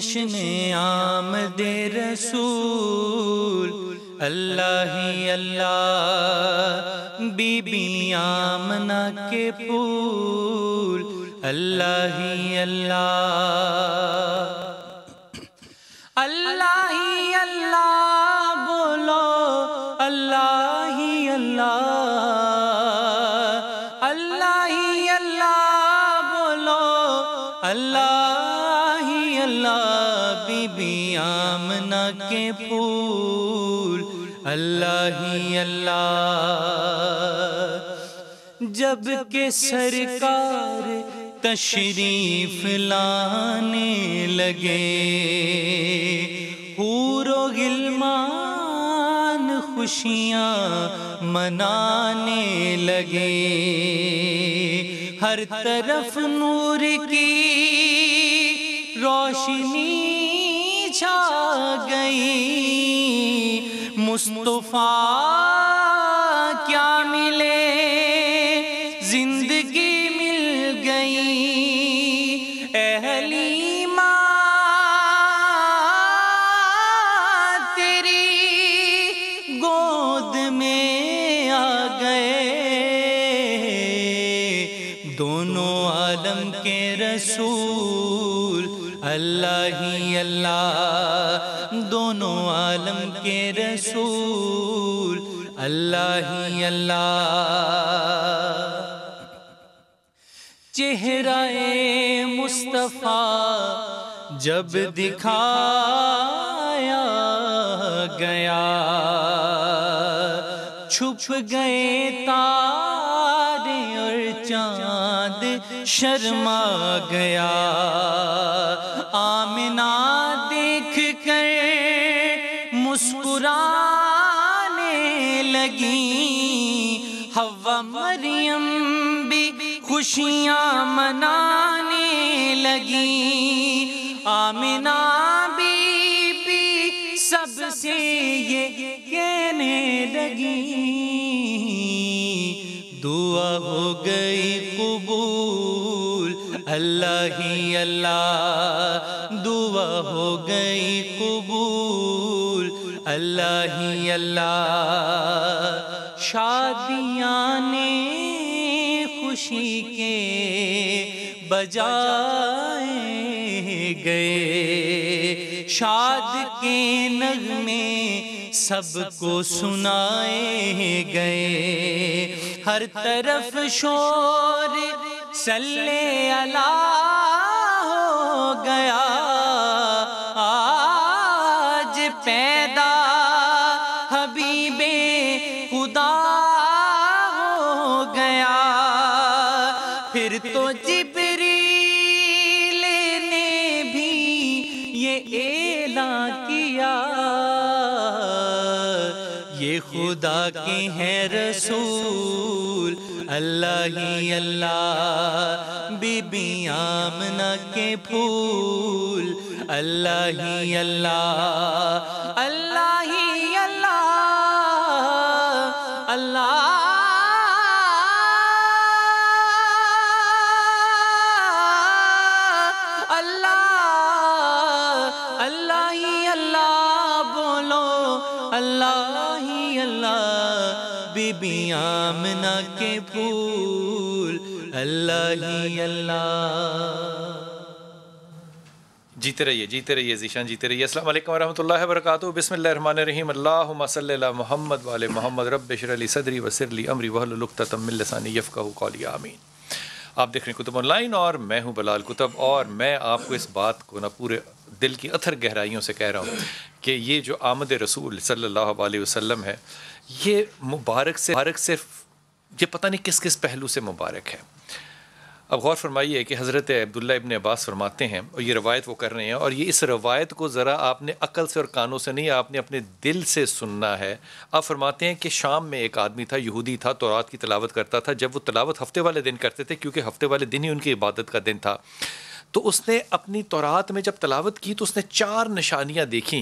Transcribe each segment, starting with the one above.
जश्न आमद रसूल अल्लाह ही अल्लाह बीबी न के फूल अल्लाह ही अल्लाह अल्लाह जब के सरकार तशरीफ लाने लगे पूरो गिलमान खुशियाँ मनाने लगे हर तरफ नूर की रोशनी छा गई मुस्तफा क्या मिले जिंदगी मिल गई अहली तेरी गोद में आ गए दोनों आलम के रसूल अल्लाह ही अल्लाह दोनों आलम के रसूल अल्लाह ही अल्लाह चेहरा मुस्तफ़ा जब दिखाया गया छुप गए तारे और चांद शर्मा गया आमिना खुशियाँ मनाने लगी आमिना बीबी सबसे ये कहने लगी दुआ हो गई कबूल अल्लाह ही अल्लाह दुआ हो गई कबूल अल्लाह ही अल्लाह शादियाँ ने खुशी बजाए गए शाद के नगमे सबको सुनाए गए हर तरफ शोर सल्ले अला हो गया खुदा के हैं रसूल अल्लाह ही अल्लाह बीबी आमना के फूल अल्लाह ही अल्लाह अल्लाह ही अल्लाह अल्लाह अल्लाह ही अल्लाह बोलो अल्लाह अल्लाह बीबी आमना के फूल अल्लाह ही अल्लाह जीते रहिए जीते रहिए जीशान जीते रहिए अस्सलाम वालेकुम रहमतुल्लाहि वरकत बिस्मिल्लाहिर्रहमानिर्रहीम अल्लाहुम्मा सल्ली अला मोहम्मद वाले मोहम्मद रब्बिशरह ली सदरी वसरली अमरी वहलुल उक्ततम मिन लिसानी यफकहू कौली आमीन आप देख रहे हैं कुतुब ऑनलाइन और मैं हूं बलाल कुतुब और मैं आपको इस बात को ना पूरे दिल की अथर गहराइयों से कह रहा हूं कि ये जो आमद रसूल सल्लल्लाहु अलैहि वसल्लम है ये मुबारक से मुबारक सिर्फ ये पता नहीं किस किस पहलू से मुबारक है अब गौर फरमाइए कि हज़रत अब्दुल्ला इबन अब्बास फरमाते हैं और ये रवायत वो कर रहे हैं और ये इस रवायत को ज़रा आपने अकल से और कानों से नहीं आपने अपने दिल से सुनना है आप फरमाते हैं कि शाम में एक आदमी था यहूदी था तो रात की तलावत करता था जब वो तलावत हफ़्ते वाले दिन करते थे क्योंकि हफ़्ते वाले दिन ही उनकी इबादत का दिन था तो उसने अपनी तौरात में जब तलावत की तो उसने चार निशानियाँ देखी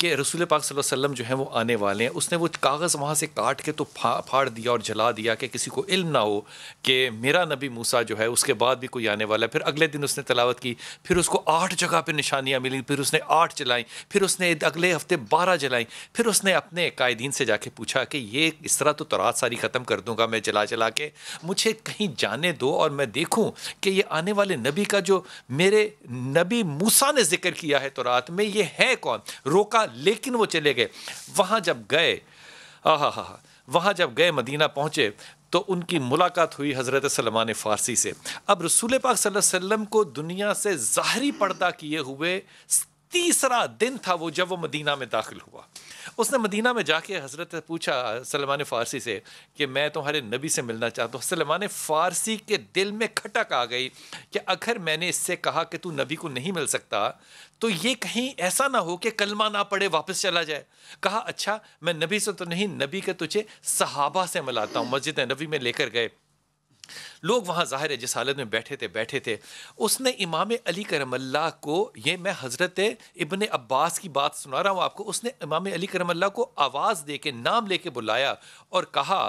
कि रसूल पाक वसल्लम जो है वो आने वाले हैं उसने वो कागज़ वहाँ से काट के तो फा फाड़ दिया और जला दिया कि किसी को इल्म ना हो कि मेरा नबी मूसा जो है उसके बाद भी कोई आने वाला है फिर अगले दिन उसने तलावत की फिर उसको आठ जगह पर निशानियाँ मिली फिर उसने आठ जलाईं फिर उसने अगले हफ्ते बारह जलाई फिर उसने अपने कायदीन से जाके पूछा कि ये इस तरह तो तौरात सारी ख़त्म कर दूँगा मैं जला जला के मुझे कहीं जाने दो और मैं देखूँ कि ये आने वाले नबी का जो मेरे नबी मूसा ने जिक्र किया है तो रात में ये है कौन रोका लेकिन वो चले गए वहाँ जब गए हाँ हा हा वहाँ जब गए मदीना पहुँचे तो उनकी मुलाकात हुई हज़रत सलमान फ़ारसी से अब रसूल पाक सल्लल्लाहु अलैहि वसल्लम को दुनिया से ज़ाहरी पर्दा किए हुए तीसरा दिन था वो जब वो मदीना में दाखिल हुआ उसने मदीना में जाके हज़रत पूछा सलमान फ़ारसी से कि मैं तुम्हारे नबी से मिलना चाहता हूँ सलमान फ़ारसी के दिल में खटक आ गई कि अगर मैंने इससे कहा कि तू नबी को नहीं मिल सकता तो ये कहीं ऐसा ना हो कि कलमा ना पड़े वापस चला जाए कहा अच्छा मैं नबी से तो नहीं नबी के तुझे सहाबा से मिलाता हूँ मस्जिद नबी में लेकर गए लोग वहाँ ज़ाहिर है जिस हालत में बैठे थे बैठे थे उसने इमाम अली करमल्ला को ये मैं हज़रत इबन अब्बास की बात सुना रहा हूँ आपको उसने इमाम अली करमल्ला को आवाज़ दे के नाम ले के बुलाया और कहा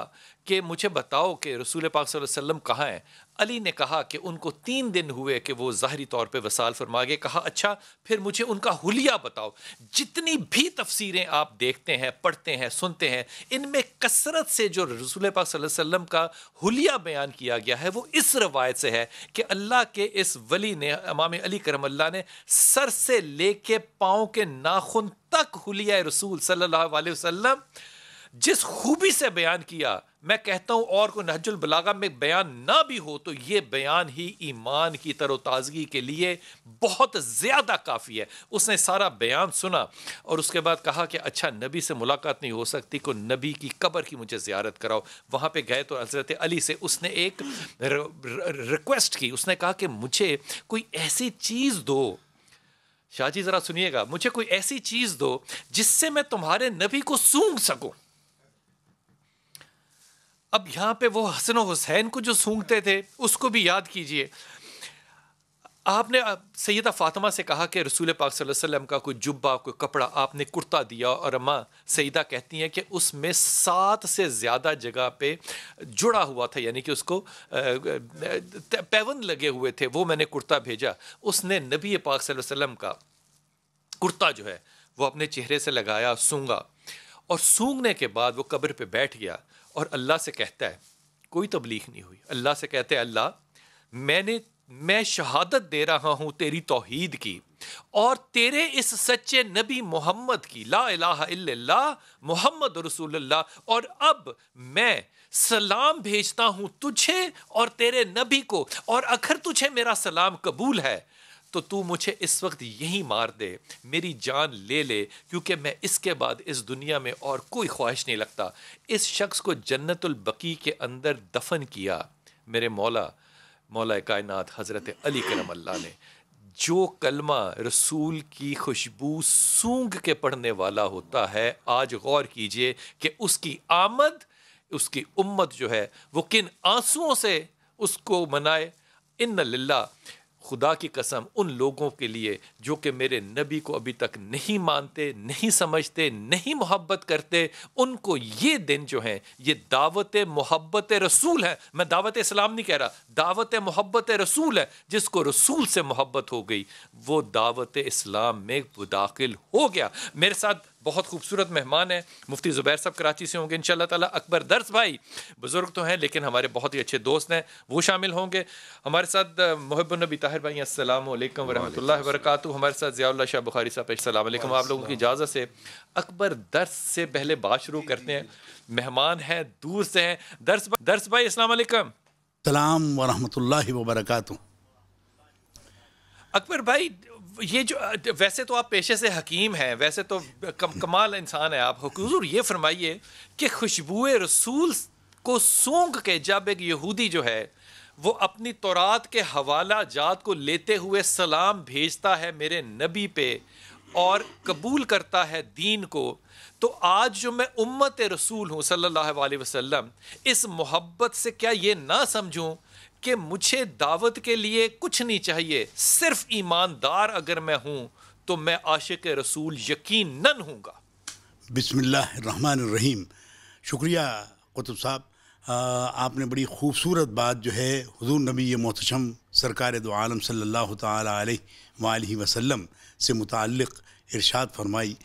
कि मुझे बताओ कि रसूल पाक वसल्लम कहाँ हैं अली ने कहा कि उनको तीन दिन हुए कि वो ज़ाहरी तौर पर वसाल फरमा गए कहा अच्छा फिर मुझे उनका हुलिया बताओ जितनी भी तफसीरें आप देखते हैं पढ़ते हैं सुनते हैं इनमें कसरत से जो रसूल पाक वसल्लम का हुलिया बयान किया गया है वो इस रवायत से है कि अल्लाह के इस वली ने इमाम अली करमल्ला ने सर से ले के पाँव के नाखुन तक हुलिया रसूल सल्ला वसम जिस खूबी से बयान किया मैं कहता हूं और को नहजुल बलागा में बयान ना भी हो तो ये बयान ही ईमान की तरोताजगी के लिए बहुत ज़्यादा काफ़ी है उसने सारा बयान सुना और उसके बाद कहा कि अच्छा नबी से मुलाकात नहीं हो सकती को नबी की कब्र की मुझे ज़्यारत कराओ वहाँ पे गए तो हज़रत अली से उसने एक रिक्वेस्ट की उसने कहा कि मुझे कोई ऐसी चीज़ दो शाह जी ज़रा सुनिएगा मुझे कोई ऐसी चीज़ दो जिससे मैं तुम्हारे नबी को सूंघ सकूँ अब यहाँ पे वो हसन हुसैन को जो सूंघते थे उसको भी याद कीजिए आपने सैदा फातिमा से कहा कि रसूल पाक वसल्लम का कोई जुब्बा कोई कपड़ा आपने कुर्ता दिया और अम्मा सईदा कहती हैं कि उसमें सात से ज़्यादा जगह पे जुड़ा हुआ था यानी कि उसको पैवन लगे हुए थे वो मैंने कुर्ता भेजा उसने नबी पाक वसल्लम का कुर्ता जो है वो अपने चेहरे से लगाया सूंगा और सूंघने के बाद वो कब्र पर बैठ गया और अल्लाह से कहता है कोई तबलीग नहीं हुई अल्लाह से कहते हैं अल्लाह मैंने मैं शहादत दे रहा हूँ तेरी तोहीद की और तेरे इस सच्चे नबी मोहम्मद की ला मोहम्मद रसूलुल्लाह और अब मैं सलाम भेजता हूँ तुझे और तेरे नबी को और अखर तुझे मेरा सलाम कबूल है तो तू मुझे इस वक्त यहीं मार दे मेरी जान ले ले क्योंकि मैं इसके बाद इस दुनिया में और कोई ख्वाहिश नहीं लगता इस शख्स को जन्नतुलबकी के अंदर दफन किया मेरे मौला मौला कायनात हज़रत अली करम अल्लाह ने जो कलमा रसूल की खुशबू सूंघ के पढ़ने वाला होता है आज गौर कीजिए कि उसकी आमद उसकी उम्मत जो है वो किन आंसुओं से उसको मनाए इन लिल्ला खुदा की कसम उन लोगों के लिए जो कि मेरे नबी को अभी तक नहीं मानते नहीं समझते नहीं मोहब्बत करते उनको ये दिन जो है ये दावत मोहब्बत रसूल है मैं दावत इस्लाम नहीं कह रहा दावत मोहब्बत रसूल है जिसको रसूल से मोहब्बत हो गई वो दावत इस्लाम में दाखिल हो गया मेरे साथ बहुत खूबसूरत मेहमान हैं मुफ्ती ज़ुबैर साहब कराची से होंगे इन ताला अकबर दर्स भाई बुज़ुर्ग तो हैं लेकिन हमारे बहुत ही अच्छे दोस्त हैं वो शामिल होंगे हमारे साथ मोहब्बनबी ताहिर भाई अल्लाम वरहमत वरक हमारे साथ ज़ियाल्ला शाह बुखारी साहब अल्लाम आप लोगों की इजाज़त से अकबर दर्स से पहले बात शुरू करते हैं मेहमान हैं दूर से हैं दर्स दर्स भाई अस्सलाम सलाम वरहमत ला अकबर भाई ये जो वैसे तो आप पेशे से हकीम हैं वैसे तो कम, कमाल इंसान है आप हजूर ये फरमाइए कि खुशबू रसूल को सूंघ के जब एक यहूदी जो है वो अपनी तौरात के हवाला जात को लेते हुए सलाम भेजता है मेरे नबी पे और कबूल करता है दीन को तो आज जो मैं उम्मत रसूल हूँ सल्ला वसम इस मोहब्बत से क्या ये ना समझूँ कि मुझे दावत के लिए कुछ नहीं चाहिए सिर्फ ईमानदार अगर मैं हूँ तो मैं आशिक रसूल यकीन नन हूँगा बिसमीम शुक्रिया कुतुब साहब आपने बड़ी खूबसूरत बात जो है हजूर नबी मोहतम सरकार दो आलम सल्ला तैहि से मुतक़ इरशाद फरमाई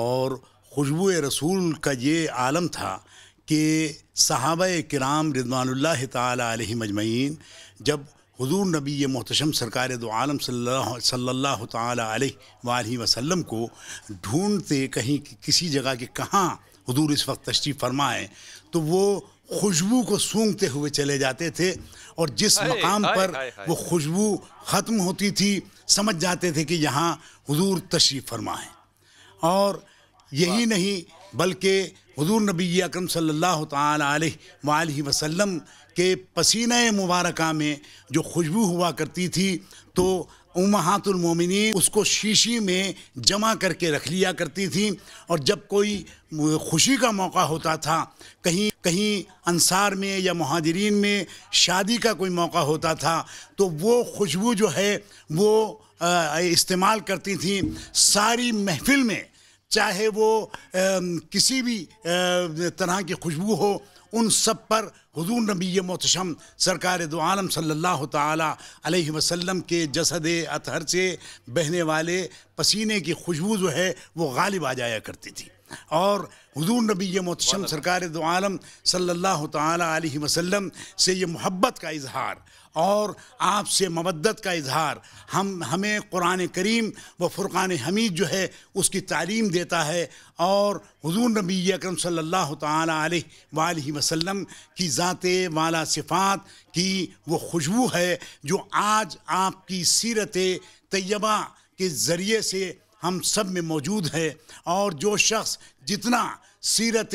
और खुशबू रसूल का ये आलम था कि सहाब कराम रिजवानल्ला तजमैन मजमैन जब हजूर नबी मोहतम सरकार दो आलम सल्ह वसम को ढूंढते कहीं किसी जगह के कहाँ हजूर इस वक्त तशरीफ़ फरमाएँ तो वो खुशबू को सूंघते हुए चले जाते थे और जिस आए, मकाम आए, पर आए, वो खुशबू ख़त्म होती थी समझ जाते थे कि यहाँ हजूर तशरीफ़ फरमाएँ और यही नहीं बल्कि हजूर नबी अक्रम सल्लल्लाहु वसल्लम के पसीने मुबारक में जो खुशबू हुआ करती थी तो उमहातुलमोमिन उसको शीशी में जमा करके रख लिया करती थी और जब कोई खुशी का मौका होता था कहीं कहीं अनसार में या महाजरीन में शादी का कोई मौका होता था तो वो खुशबू जो है वो इस्तेमाल करती थी सारी महफिल में चाहे वो आ, किसी भी तरह की खुशबू हो उन सब पर हजूर नबी मोतम सरकार दो आलम सल्लल्लाहु अलैहि वसल्लम के जसद अतहर से बहने वाले पसीने की खुशबू जो है वो गालिब आ जाया करती थी और हजूर नबी मोतम अच्छा। सरकार दो आलम सल्लल्लाहु अलैहि वसल्लम से ये मोहब्बत का इजहार और आपसे मवदत का इजहार हम हमें कुरान करीम व फ़ुरक़ान हमीद जो है उसकी तालीम देता है और हजूर नबी अक्रम सल्ला वसम की ज़ात वाला सिफ़ात की वो खुशबू है जो आज आपकी सीरत तयबा के ज़रिए से हम सब में मौजूद है और जो शख्स जितना सीरत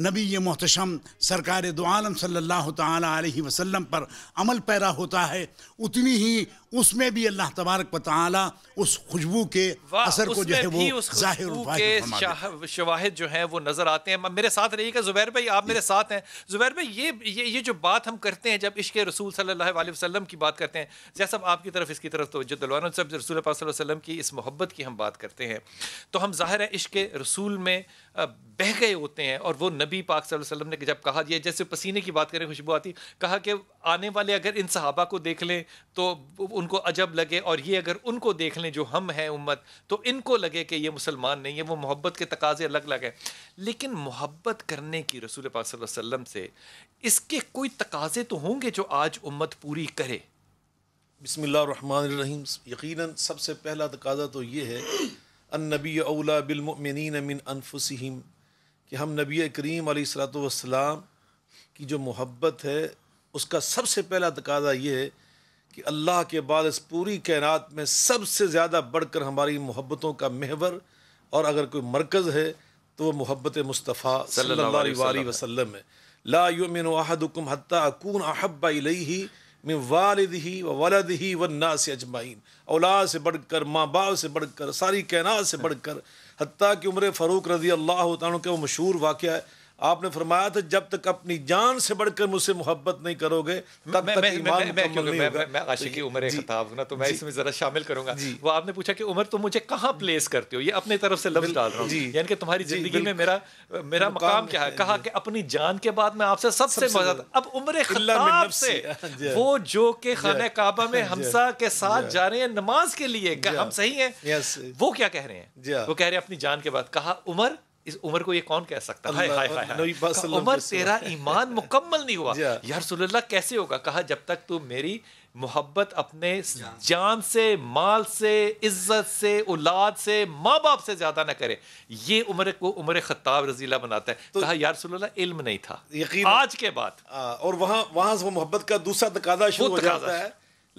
नबी ये मोहतम सरकार दो आलम सल्लल्लाहु अलैहि वसल्लम पर अमल पैरा होता है उतनी ही उसमें भी अल्लाह तबारक वाली उस खुशबू के असर को जो है वो जाहिर शवाहिद जो है वो नज़र आते हैं मेरे साथ रहिएगा जुबैर भाई आप मेरे साथ हैं जुबैर भाई ये ये ये जो बात हम करते हैं जब इश्क रसूल सल्ला वसलम की बात करते हैं जैसा आपकी तरफ इसकी तरफ तो जदलवान सब रसूल वसल्लम की इस मोहब्बत की हम बात करते हैं तो हम ज़ाहिर है इश्क रसूल में बह गए होते हैं और वो नबी पाक वसल्लम ने जब कहा दिया जैसे पसीने की बात करें खुशबू आती कहा कि आने वाले अगर इन सहाबा को देख लें तो उनको अजब लगे और ये अगर उनको देख लें जो हम हैं उम्मत तो इनको लगे कि ये मुसलमान नहीं है वो मोहब्बत के तकाजे अलग अलग हैं लेकिन मोहब्बत करने की रसूल पाक वसल्लम से इसके कोई तकाजे तो होंगे जो आज उम्मत पूरी करे बसमीम यकीन सबसे पहला तकाजा तो ये है अन नबी अला बिलमिन मिन अनफुसम कि हम नबी करीम सलाम की जो मोहब्बत है उसका सबसे पहला तकाजा ये है कि अल्लाह के बाद इस पूरी कैनात में सबसे ज़्यादा बढ़कर हमारी मोहब्बतों का महवर और अगर कोई मरकज़ है तो वह मोहब्बत मुस्तफ़ा सल्ला वसलम है ला युमिन अहदुकुम हत्ता अकून अहब्बा इलैहि मिन वालिदही व ही व से अजमाइन औलाद से बढ़कर माँ बाप से बढ़कर सारी कैनात से बढ़कर हती कि उम्र फ़ारूक रज़ी अल्लाह तन का वो मशहूर वाक़ है आपने फरमाया था जब तक अपनी जान से बढ़कर मुझसे मोहब्बत नहीं करोगे तब मैं, तक मैं, मैं, मैं, मैं, मैं, मैं, मैं आशिकी उमर खताब ना तो मैं इसमें ज़रा शामिल करूंगा वो आपने पूछा कि उम्र तुम तो मुझे कहाँ प्लेस करती हो ये अपने तरफ से लफ्ज डाल रहा हूँ यानी कि तुम्हारी ज़िंदगी में मेरा मेरा मकाम क्या है कहा कि अपनी जान के बाद मैं आपसे सबसे मजा अब उम्र से वो जो कि खाना काबा में हमसा के साथ जा रहे हैं नमाज के लिए हम सही है वो क्या कह रहे हैं वो कह रहे हैं अपनी जान के बाद कहा उम्र इस उम्र को ये कौन कह सकता है हाय हाय उम्र तेरा ईमान मुकम्मल नहीं हुआ हाँ। यार सुल्ला कैसे होगा कहा जब तक तू मेरी मोहब्बत अपने हाँ। जान से माल से इज्जत से औलाद से माँ बाप से ज्यादा ना करे ये उम्र को उम्र खत्ताब रजीला बनाता है तो कहा यार सुल्ला इल्म नहीं था यकीन आज के बाद और वहां वहां से वो मोहब्बत का दूसरा तकाजा शुरू हो जाता है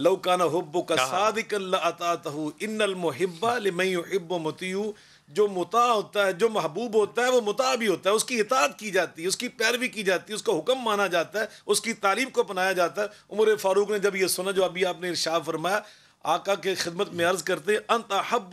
लौकाना हब्बु का सादिक अल्लाह अतातहु इन्नल मुहिब्बा लिमन युहिब्बु मुतियु जो मुता होता है जो महबूब होता है वो मुता भी होता है उसकी इतात की जाती है उसकी पैरवी की जाती है उसका हुक्म माना जाता है उसकी तारीफ को अपनाया जाता है उमर फारूक ने जब यह सुना जो अभी आपने इर्शा फरमाया आका के खिदमत में अर्ज करते अंत हब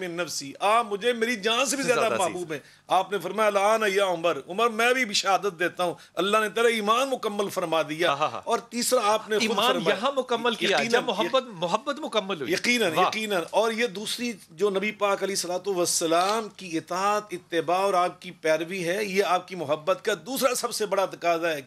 मिन नफसी आप मुझे मेरी जान से भी ज्यादा महबूब है आपने फरमाया लान उमर उमर मैं भी शहादत देता हूँ अल्लाह ने तेरा ईमान मुकम्मल फरमा दिया हाँ, हाँ, हाँ। और तीसरा आपने ईमान यहाँ मुकम्मल किया मोहब्बत मोहब्बत मुकम्मल यकीन यकीन और ये दूसरी जो नबी पाक अली सलातु वसलाम की इतात इतबा और आपकी पैरवी है ये आपकी मोहब्बत का दूसरा सबसे बड़ा तकाजा है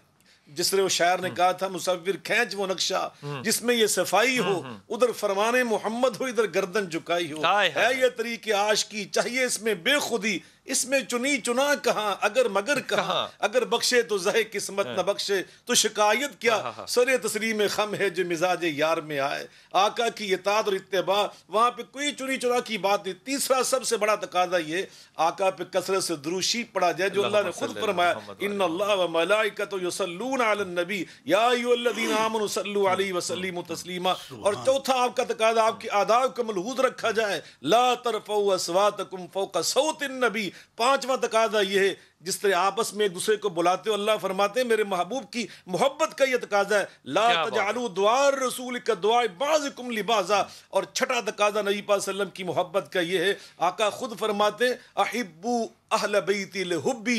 जिस तरह शायर ने हम्म। कहा था मुसाफिर खेच वो नक्शा हम्म। जिसमें ये सफाई हो हम्म, उधर फरमाने मोहम्मद हो इधर गर्दन झुकाई हो है ये तरीके आश की चाहिए इसमें बेखुदी इसमें चुनी चुना कहा अगर मगर कहा हाँ। अगर बख्शे तो जह किस्मत हाँ। न बख्शे तो शिकायत क्या हाँ, सर तस्री में खम है जो मिजाज यार में आए आका की इतात और इतबा वहां पे कोई चुनी चुना की बात नहीं तीसरा सबसे बड़ा तकाजा ये आका पे कसरत से द्रूशी पड़ा जाए जो अल्लाह ने खुद फरमाया तो और चौथा आपका तकाजा आपके आदाब का मलहूद रखा जाए ला तरफ नबी पांचवा तकादा यह है जिस तरह आपस में एक दूसरे को बुलाते हो अल्लाह फरमाते मेरे महबूब की मोहब्बत का यह तकाजा है ला तजालू द्वार रसूल का दुआ बाज़ुम लिबाजा और छठा तकाजा नबी वसल्लम की मोहब्बत का यह है आका खुद फरमाते अहिबू अहल बैती लहुब्बी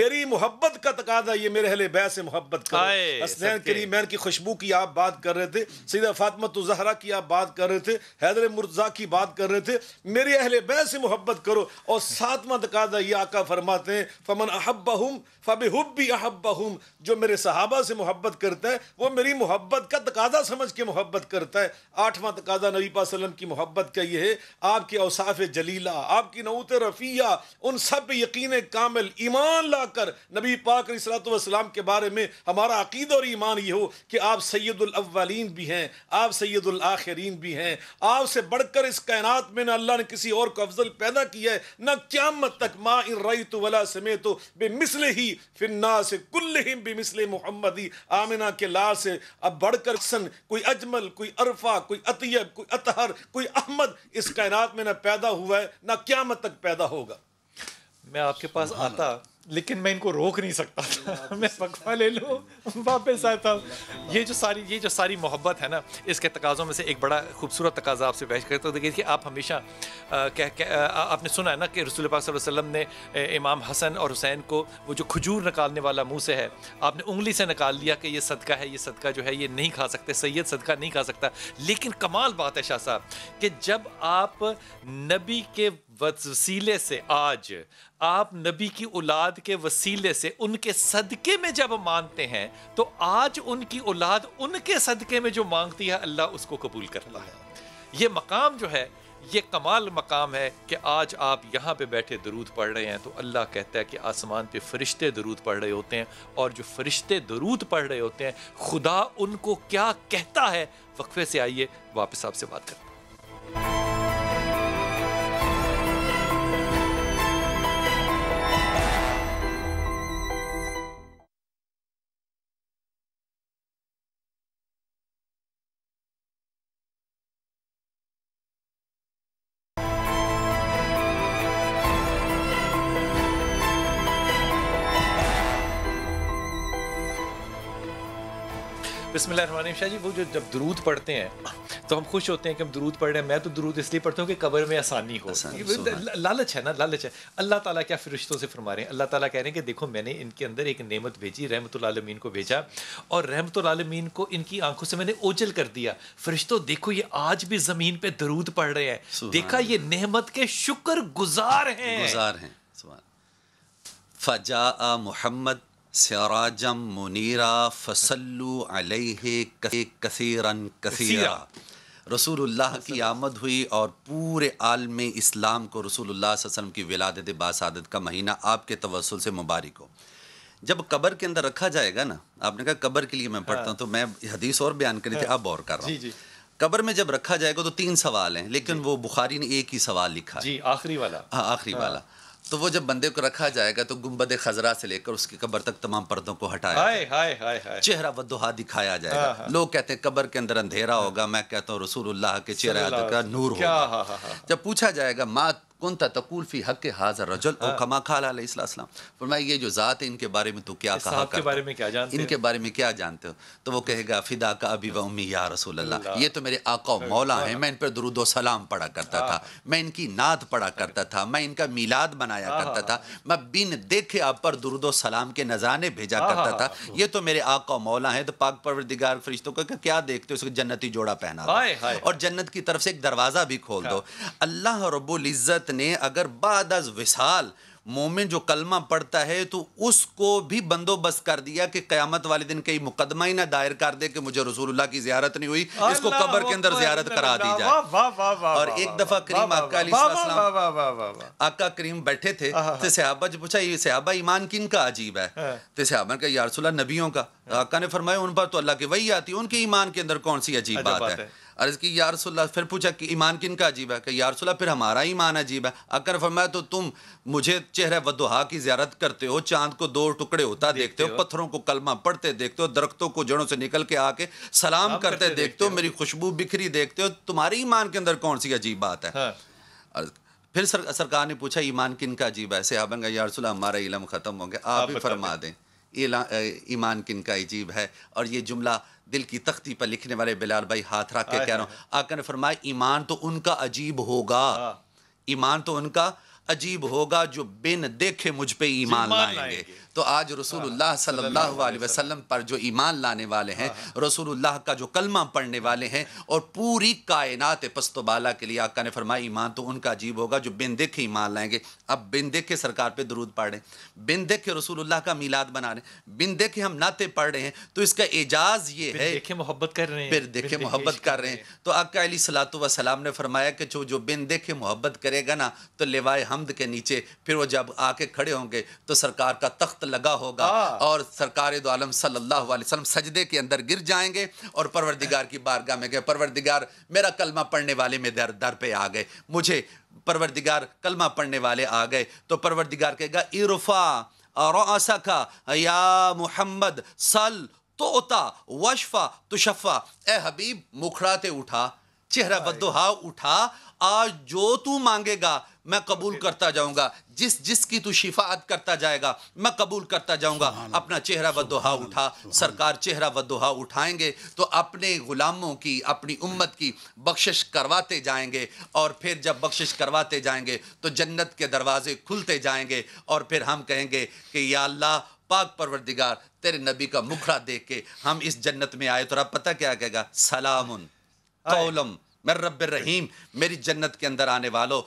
मेरी मोहब्बत का तकाजा ये मेरे अहल बै से मोहब्बत का हसनैन करीमैन की खुशबू की आप बात कर रहे थे सीधा फातमत तो जहरा की आप बात कर रहे थे हैदर मुर्जा की बात कर रहे थे मेरे अहल बै से मोहब्बत करो और सातवां तकाजा ये आका फरमाते हैं फम मन अहब्बहुम फ़बिहुब्बी अहब्बहुम जो मेरे सहाबा से मोहब्बत करता है वो मेरी मोहब्बत का तकाजा समझ के मोहब्बत करता है आठवां तकाजा नबी वसल्लम की मोहब्बत का ये है आपके अवसाफ जलीला आपकी नौत रफ़िया उन सब यकीन कामिल ईमान ला कर नबी पाक सलाम के बारे में हमारा अकीद और ईमान ये हो कि आप सैदुलवलिन भी हैं आप सैदुलआखरीन भी हैं आपसे बढ़कर इस कायनात में ना अल्लाह ने किसी और को अफजल पैदा किया है न मत तक माँ इन रई तो वला तो बेमिसले ही फिन्ना से कुल्ल बेमिसले मोहम्मदी आमिना के ला से अब बढ़कर सन कोई अजमल कोई अरफा कोई अतयब कोई अतहर कोई अहमद इस कायनात में ना पैदा हुआ है ना क्या तक पैदा होगा मैं आपके पास आता लेकिन मैं इनको रोक नहीं सकता था मैं पकवा ले लूँ वापस आता था ये जो सारी ये जो सारी मोहब्बत है ना इसके तकाज़ों में से एक बड़ा खूबसूरत तकाजा आपसे पेश करता हूँ देखिए कि आप हमेशा कह, कह, आपने सुना है ना कि रसूल पाक वसल्लम ने इमाम हसन और हुसैन को वो जो खजूर निकालने वाला मुँह से है आपने उंगली से निकाल लिया कि ये सदका है ये सदका जो है ये नहीं खा सकते सैयद सदका नहीं खा सकता लेकिन कमाल बात है शाह साहब कि जब आप नबी के वसीले से आज आप नबी की औलाद औलाद के वसीले से उनके सदके में जब मानते हैं तो आज उनकी औलाद उनके सदके में जो मांगती है अल्लाह उसको कबूल करता है ये मकाम जो है ये कमाल मकाम है कि आज आप यहाँ पे बैठे दरूद पढ़ रहे हैं तो अल्लाह कहता है कि आसमान पे फरिश्ते दरूद पढ़ रहे होते हैं और जो फरिश्ते दरूद पढ़ रहे होते हैं खुदा उनको क्या कहता है वक्फे से आइए वापस आपसे बात करते बिसमिल्लाम शाह जी वो जो जब दरूद पढ़ते हैं तो हम खुश होते हैं कि हम दरूद पढ़ रहे हैं मैं तो दरूद इसलिए पढ़ता हूँ कि कबर में आसानी हो लालच है ना लालच है अल्लाह ताला क्या फरिश्तों से फरमा रहे हैं अल्लाह ताला कह रहे हैं कि देखो मैंने इनके अंदर एक नेमत भेजी रहमत रहमतमीन को भेजा और रहमत आलमीन को इनकी आंखों से मैंने ओझल कर दिया फरिश्तों देखो ये आज भी ज़मीन पर दरूद पढ़ रहे हैं देखा ये नहमत के शुक्र गुजार गुजार हैं फजा मोहम्मद सराजम मुनीरा फसल्लु अलैहि कसीरन कसीरा रसूलुल्लाह की आमद हुई और पूरे आलम इस्लाम को रसूलुल्लाह वसम की विलादत बासादत का महीना आपके तवसल से मुबारक हो जब कबर के अंदर रखा जाएगा ना आपने कहा कबर के लिए मैं पढ़ता हूँ हाँ। तो मैं हदीस और बयान करी थी अब और कर रहा हूँ कबर में जब रखा जाएगा तो तीन सवाल हैं लेकिन वो बुखारी ने एक ही सवाल लिखा जी आखिरी वाला हाँ आखिरी हाँ। वाला तो वो जब बंदे को रखा जाएगा तो गुम्बद खजरा से लेकर उसकी कब्र तक तमाम पर्दों को हटाया हाय हाय हाय चेहरा व दोहा दिखाया जाएगा हाँ, हाँ। लोग कहते हैं कब्र के अंदर अंधेरा होगा मैं कहता हूँ रसूल के चेहरा का नूर होगा हाँ, जब पूछा जाएगा माँ कौन था तकूल फ़ी हक हाजर रजल और हाँ। कमा खाल अलैहिस्सलाम फरमाया ये जो ज़ात है इनके बारे में तो क्या कहा के बारे में क्या जानते इनके बारे में क्या जानते हो तो वो कहेगा फ़िदा का अभी व उम्मी या रसूल अल्लाह ये तो मेरे आका मौला है मैं इन पर दरुद सलाम पढ़ा करता था हाँ। मैं इनकी नात पढ़ा करता था मैं इनका मिलाद बनाया हाँ, करता था मैं बिन देखे आप पर दरुद सलाम के नज़ाने भेजा करता था ये तो मेरे आका मौला है तो पाक परवरदिगार फरिश्तों का क्या देखते हो उसको जन्नती जोड़ा पहना और जन्नत की तरफ से एक दरवाज़ा भी खोल दो अल्लाह रबुल्ज़त ने अगर बाद अज विसाल मोमिन जो कलमा पढ़ता है तो उसको भी बंदोबस्त कर दिया कि क्यामत वाले दिन कई मुकदमा ही ना दायर कर दे कि मुझे रसूलुल्लाह की जियारत नहीं हुई इसको कब्र के अंदर जियारत करा दी जाए और एक दफ़ा करीम आका करीम बैठे थे सहाबा हाँ। जो तो पूछा ये सहाबा ईमान किन का अजीब है हाँ। तो सहाबा ने कहा यारसोल्ला नबियों का तो आका ने फरमाया उन पर तो अल्लाह की वही आती है उनके ईमान के अंदर कौन सी अजीब बात है अर्ज़ की या रसोल्ला फिर पूछा कि ईमान किन का अजीब है कि या रसोल्ला फिर हमारा ईमान अजीब है अकर फरमाया तो तुम मुझे चेहरे वदहा की ज्यारत करते हो चांद को दो टुकड़े होता देखते, देखते हो पत्थरों को कलमा पढ़ते देखते हो दरख्तों को जड़ों से निकल के आके सलाम करते, करते देखते हो मेरी खुशबू बिखरी देखते हो तुम्हारे ईमान के अंदर कौन सी अजीब बात है हाँ। फिर सरकार ने पूछा ईमान किन का अजीब है सहाबन का यारसोल्ला हमारा इलम ख़त्म हो गया आप ही फरमा दें ईमान किन का अजीब है और ये जुमला दिल की तख्ती पर लिखने वाले बिलाल भाई हाथ रख के कह रहा हूँ आकर ने फरमाया ईमान तो उनका अजीब होगा हाँ। ईमान तो उनका अजीब होगा जो बिन देखे मुझ पे ईमान लाएंगे तो आज रसूलुल्लाह सल्लल्लाहु अलैहि वसल्लम पर जो ईमान लाने वाले हैं हाँ। रसूलुल्लाह का जो कलमा पढ़ने वाले हैं और पूरी कायनात पस्तोबाला के लिए आका ने फरमाया ईमान तो उनका अजीब होगा जो बिन देखे ईमान लाएंगे अब बिन देखे सरकार पर दरूद पढ़ रहे हैं बिन देखे रसूलुल्लाह का मिलाद बना रहे हैं बिन देखे हम नाते पढ़ रहे हैं तो इसका एजाज ये है देखे मोहब्बत कर रहे हैं फिर देखे मोहब्बत कर रहे हैं तो आका अली सलात वसलाम ने फरमाया कि जो जो बिन देखे मोहब्बत करेगा ना तो लेवाए हमद के नीचे फिर वो जब आके खड़े होंगे तो सरकार का तख्त वक्त लगा होगा हाँ। और सरकार दो आलम सल्लल्लाहु अलैहि वसल्लम सजदे के अंदर गिर जाएंगे और परवरदिगार की बारगाह में गए परवरदिगार मेरा कलमा पढ़ने वाले में दर दर पे आ गए मुझे परवरदिगार कलमा पढ़ने वाले आ गए तो परवरदिगार कहेगा इरफा और का या मोहम्मद सल तोता वशफा तुशफा ए हबीब मुखड़ाते उठा चेहरा बदोहा उठा आज जो तू मांगेगा मैं कबूल करता जाऊंगा जिस जिसकी तू शिफात करता जाएगा मैं कबूल करता जाऊंगा अपना चेहरा व उठा सरकार चेहरा व उठाएंगे तो अपने ग़ुलामों की अपनी उम्मत की बख्शिश करवाते जाएंगे और फिर जब बख्शिश करवाते जाएंगे तो जन्नत के दरवाजे खुलते जाएंगे और फिर हम कहेंगे कि या अल्लाह पाक परवरदिगार तेरे नबी का मुखड़ा देख के हम इस जन्नत में आए तो रब पता क्या कहेगा सलाम कौलम मैं रब रहीम मेरी जन्नत के अंदर आने वालों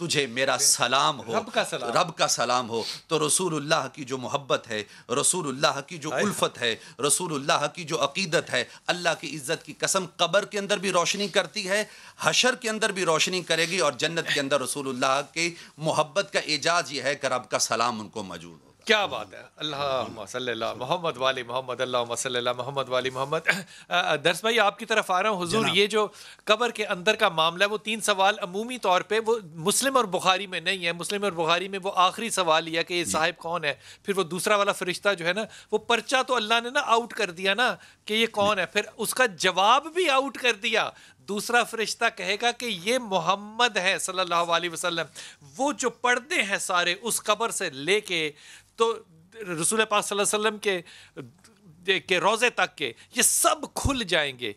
तुझे मेरा सलाम हो रब का सलाम रब का सलाम हो तो रसूलुल्लाह की जो मोहब्बत है रसूलुल्लाह की जो उल्फत है रसूलुल्लाह की जो अकीदत है अल्लाह की इज़्ज़त की कसम कब्र के अंदर भी रोशनी करती है हशर के अंदर भी रोशनी करेगी और जन्नत के अंदर रसूलुल्लाह की मोहब्बत का एजाज यह है कि रब का सलाम उनको मौजूद हो क्या बात है अल्लाह सल्ला मोहम्मद वाली मोहम्मद अल्लाह सल्ला मोहम्मद वाली मोहम्मद दर्श भाई आपकी तरफ आ रहा हूँ हजूर ये जो कबर के अंदर का मामला है वो तीन सवाल अमूमी तौर पे वो मुस्लिम और बुखारी में नहीं है मुस्लिम और बुखारी में वो आखिरी सवाल यह कि ये साहिब कौन है फिर वो दूसरा वाला फरिश्ता जो है ना वो पर्चा तो अल्लाह ने ना आउट कर दिया ना कि ये कौन है फिर उसका जवाब भी आउट कर दिया दूसरा फरिश्ता कहेगा कि ये मोहम्मद है सल्लल्लाहु अलैहि वसल्लम वो जो पर्दे हैं सारे उस कबर से लेके तो रसूल पाक वसल्लम के के रोज़े तक के ये सब खुल जाएंगे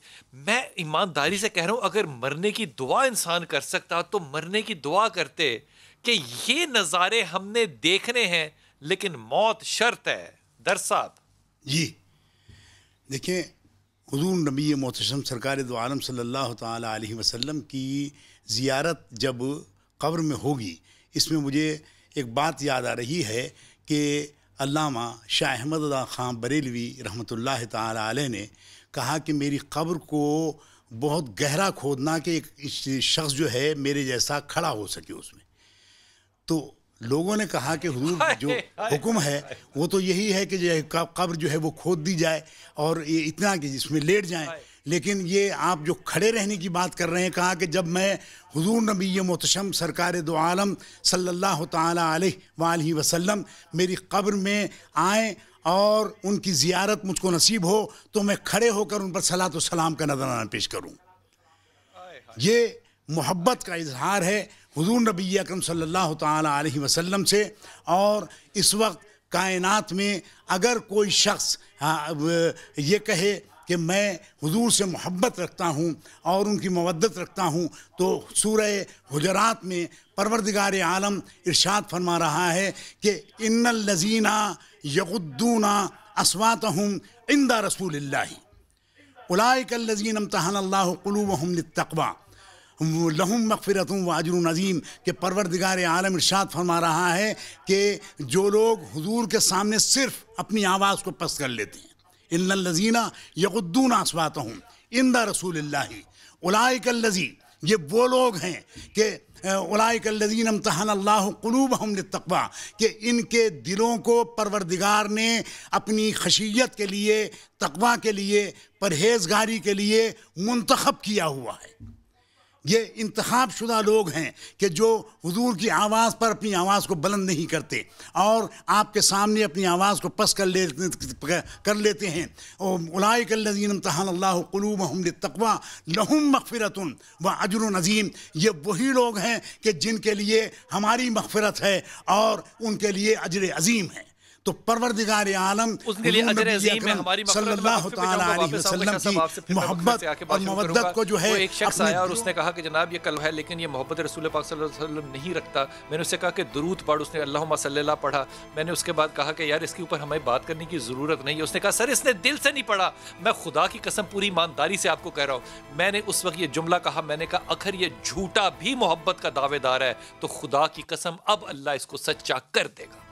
मैं ईमानदारी से कह रहा हूँ अगर मरने की दुआ इंसान कर सकता तो मरने की दुआ करते कि ये नज़ारे हमने देखने हैं लेकिन मौत शर्त है दर साहब जी देखिए हजूर नबी मोतम सरकार दो आलम सल्ला अलैहि की ज़ियारत जब कब्र में होगी इसमें मुझे एक बात याद आ रही है कि अलामा शाह अहमद ख़ान बरेलवी रहमत ला ने कहा कि मेरी कब्र को बहुत गहरा खोदना कि एक शख्स जो है मेरे जैसा खड़ा हो सके उसमें तो लोगों ने कहा कि हुजूर जो हुक्म है वो तो यही है कि कब्र जो है वो खोद दी जाए और ये इतना कि जिसमें लेट जाए लेकिन ये आप जो खड़े रहने की बात कर रहे हैं कहा कि जब मैं हुजूर नबी मोहतशम सरकार दो आलम सल्लल्लाहु अलैहि वसल्लम मेरी कब्र में आए और उनकी ज़ियारत मुझको नसीब हो तो मैं खड़े होकर उन पर सलात सलाम का नजराना पेश करूँ ये मोहब्बत का इजहार है हजूर नबी अकरम सल्लल्लाहु अलैहि वसल्लम से और इस वक्त कायनात में अगर कोई शख्स हाँ, ये कहे कि मैं हुजूर से मोहब्बत रखता हूँ और उनकी मवदत रखता हूँ तो सूरह हजरात में परवरदिगार आलम इरशाद फरमा रहा है कि इन लजीना यकुद्दूना असवात हम इंदा रसूल उलाइक लजीन अम्तहान अल्लाह कलूब हम तकवा लहम हूँ वाजर नज़ीम के परवरदिगार आलम इर्शाद फरमा रहा है कि जो लोग हजूर के सामने सिर्फ अपनी आवाज़ को पस कर लेते हैं इन लजीना यद्दून आसवात हूँ इंदा रसूल उलाकल्लजी ये वो लोग हैं कि उलाकल्लजीन अम्तहान अल्लाह कलूब हम तकबा कि इनके दिलों को परवरदिगार ने अपनी खशियत के लिए तकबा के लिए परहेजगारी के लिए मंतखब किया हुआ है ये इंतहाब शुदा लोग हैं कि जो हजूर की आवाज़ पर अपनी आवाज़ को बुलंद नहीं करते और आपके सामने अपनी आवाज़ को पस कर ले कर लेते हैं तकवा लहम मगफ़रत व अजर नज़ीम ये वही लोग हैं कि जिनके लिए हमारी मगफ़रत है और उनके लिए अजर अज़ीम है तो परवरदिगार आलम उसके लिए की मोहब्बत और मवदत को जो है एक शख्स आया और उसने कहा कि जनाब ये कल है लेकिन ये मोहब्बत रसूल पाक वसल्लम नहीं रखता मैंने उससे कहा कि दरूद पढ़ उसने अल्लाह सल्ला पढ़ा मैंने उसके बाद कहा कि यार इसके ऊपर हमें बात करने की ज़रूरत नहीं है उसने कहा सर इसने दिल से नहीं पढ़ा मैं खुदा की कसम पूरी ईमानदारी से आपको कह रहा हूँ मैंने उस वक्त ये जुमला कहा मैंने कहा अखर ये झूठा भी मोहब्बत का दावेदार है तो खुदा की कसम अब अल्लाह इसको सच्चा कर देगा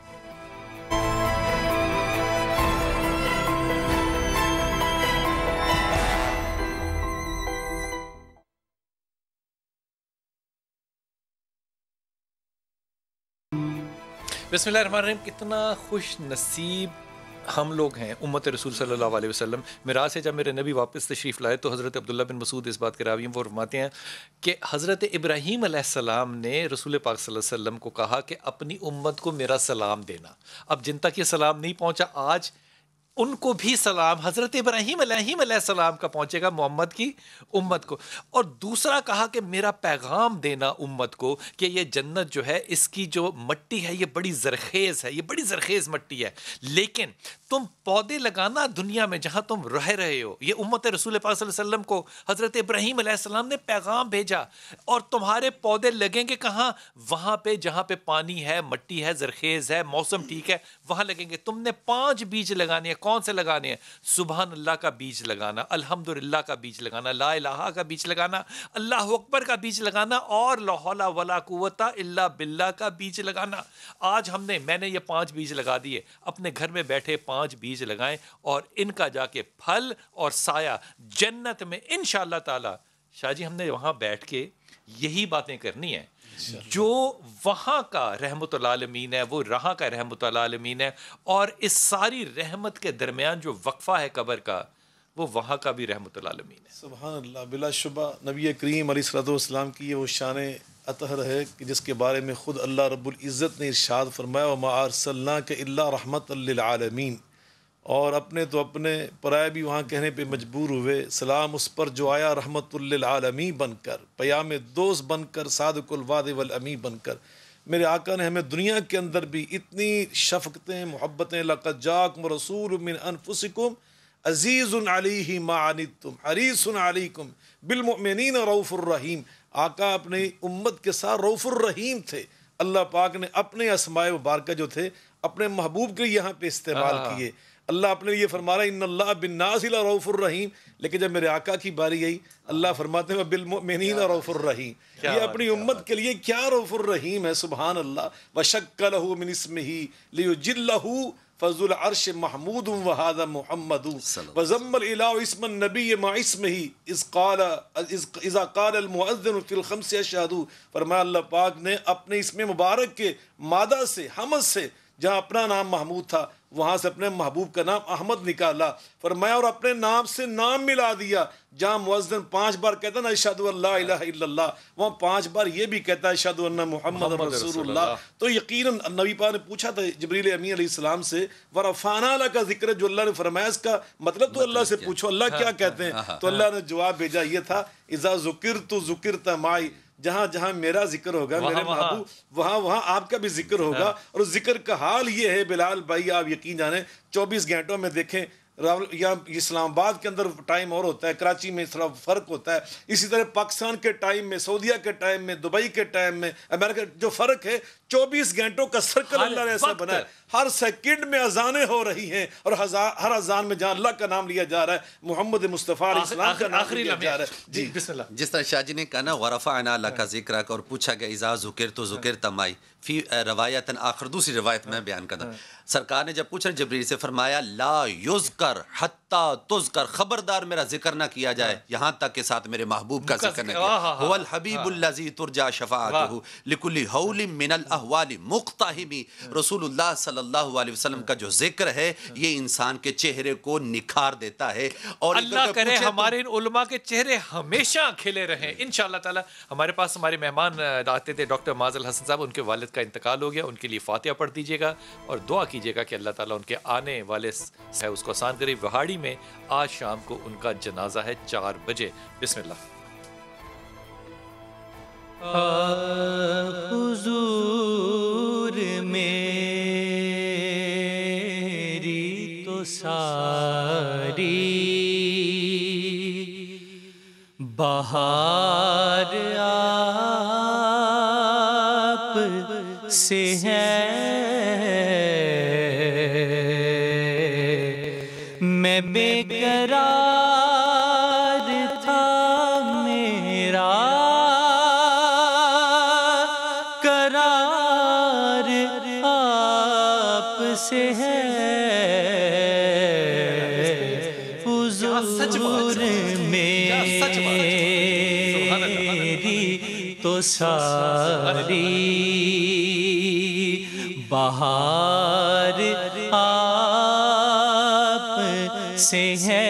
बसमिल कितना खुश नसीब हम लोग हैं उम्मत रसूल सल्लल्लाहु अलैहि वसल्लम मेरा से जब मेरे नबी वापस तशरीफ़ लाए तो हज़रत अब्दुल्ला बिन मसूद इस बात के रावी वो फरमाते हैं कि हज़रत इब्राहीम सलाम ने रसूल पाक वसल्लम को कहा कि अपनी उम्मत को मेरा सलाम देना अब जिन तक ये सलाम नहीं पहुँचा आज उनको भी सलाम हज़रत इब्राहिम सलाम का पहुंचेगा मोहम्मद की उम्मत को और दूसरा कहा कि मेरा पैगाम देना उम्मत को कि ये जन्नत जो है इसकी जो मट्टी है ये बड़ी जरखेज़ है ये बड़ी जरखेज़ मट्टी है लेकिन तुम पौधे लगाना दुनिया में जहाँ तुम रह रहे हो ये उम्मत रसूल वसल्लम को हज़रत इब्राहिम सलाम ने पैगाम भेजा और तुम्हारे पौधे लगेंगे कहाँ वहाँ पर जहाँ पर पानी है मट्टी है जरखेज़ है मौसम ठीक है वहाँ लगेंगे तुमने पाँच बीज लगाने कौन से लगाने हैं सुबह अल्लाह का बीज लगाना अल्हम्दुलिल्लाह का बीज लगाना ला इलाहा का बीज लगाना अल्लाह अकबर का बीज लगाना और लाहौला वला कुवता इल्ला बिल्ला का बीज लगाना आज हमने मैंने ये पांच बीज लगा दिए अपने घर में बैठे पांच बीज लगाएं और इनका जाके फल और साया जन्नत में इन शाह जी हमने वहाँ बैठ के यही बातें करनी है जो वहाँ का रहमतमीन है वो रहा का लालमीन है और इस सारी रहमत के दरमियान जो वक्फ़ा है कबर का वो वहाँ का भी रहमतमीन है सुबह बिलाशुबा नबी करीम सलाम की ये वो शान अतहर है कि जिसके बारे में ख़ुद अल्लाह रब्ज़त ने इरशाद फरमाया मारसल्ला के अल्लाह रहमत आलमीन और अपने तो अपने पराए भी वहाँ कहने पे मजबूर हुए सलाम उस पर जो आया रहमतमी बनकर पयाम दोस्त बनकर सादकुलवाद वलअमी बनकर मेरे आका ने हमें दुनिया के अंदर भी इतनी शफकतें मोहब्बतें जाक रसूल मिन अनफुसिकुम अज़ीज़ अली मानित तुम अली कुम बिलमिन रऊफ़ुररहीम आका अपने उम्मत के साथ रऊफ़ुररहीम थे अल्लाह पाक ने अपने असमाय वबारक जो थे अपने महबूब के यहाँ पे इस्तेमाल हाँ। किए अल्लाह अपने लिए फरमा रहा है इन अल्लाह बिन्नासिला रहीम लेकिन जब मेरे आका की बारी आई अल्लाह फरमाते हैं बिल रऊफ़ुर रहीम ये अपनी उम्मत के लिए क्या रऊफ़ुर रहीम है सुबहान अल्लाह व शक्ल मिन इसम ही लियो जिल्लहू फजुल अरश महमूद वहादा मोहम्मद वजम्मल इला इसमन नबी माइसम ही इस काला इज़ा काल मुअज़्ज़िन फिल खम्स अशहदु फरमाया अल्लाह पाक ने अपने इसमें मुबारक के मादा से हमद से जहाँ अपना नाम महमूद था वहाँ से अपने महबूब का नाम अहमद निकाला फरमाया और अपने नाम से नाम मिला दिया जहाँ मुजन पाँच बार कहता ना इशाद वहाँ पाँच बार ये भी कहता है इशाद मोहम्मद रसूल तो यकीन नबी पा ने पूछा था जबरील अमी से वरफाना का जिक्र जो अल्लाह ने फरमाया इसका मतलब तो अल्लाह से मतलब पूछो अल्लाह क्या कहते हैं हाँ, हाँ, तो हाँ। अल्लाह ने जवाब भेजा ये था इज़ा जुकिर तो जुकिर तमाई जहाँ जहाँ मेरा जिक्र होगा मेरे महबूब वहाँ वहाँ आपका भी जिक्र होगा हाँ। और उस जिक्र का हाल ये है बिलाल भाई आप यकीन जाने चौबीस घंटों में देखें या इस्लामाबाद के अंदर टाइम और होता है कराची में थोड़ा फ़र्क होता है इसी तरह पाकिस्तान के टाइम में सऊदीया के टाइम में दुबई के टाइम में अमेरिका जो फ़र्क है चौबीस घंटों का सर्कल अल्लाह ने ऐसा बनाया हर सेकंड में अजाने हो रही हैं और हर अजान में जहां अल्लाह का नाम लिया जा रहा है मोहम्मद मुस्तफ़ा आखिरी जा रहा है जी जिस तरह शाहजी ने कहा ना वरफ़ा अना अल्लाह का हाँ। जिक्र और पूछा गया इजाज जुकिर तो जुकिर तमाई फी रवायत आखिर दूसरी रवायत में हाँ। बयान करता हाँ। सरकार ने जब पूछा जबरी से फरमाया ला युज कर हत हत्ता तुज कर खबरदार मेरा जिक्र ना किया जाए हाँ। यहाँ तक के साथ मेरे महबूब का जिक्र ना हाँ, किया हाँ, हुवल हबीबुल्लजी तुरजा शफाअतहु लिकुल्ली मिनल अहवाल मुक्ताहिमी रसूलुल्लाह सल्लल्लाहु का जो जिक्र है ये इंसान के चेहरे को निखार देता है और अल्लाह करे तो- हमारे इन उलमा के चेहरे हमेशा खिले रहे हम्म। इन ताला हमारे पास हमारे मेहमान आते थे डॉक्टर माजल हसन साहब उनके वालिद का इंतकाल हो गया उनके लिए फातिहा पढ़ दीजिएगा और दुआ कीजिएगा कि अल्लाह ताला उनके आने वाले उसको आसान करे वहाड़ी में आज शाम को उनका जनाजा है चार बजे बिस्मिल्ला मेरी तो सारी बहार आप से है मेरी तो सारी बाहर आप से है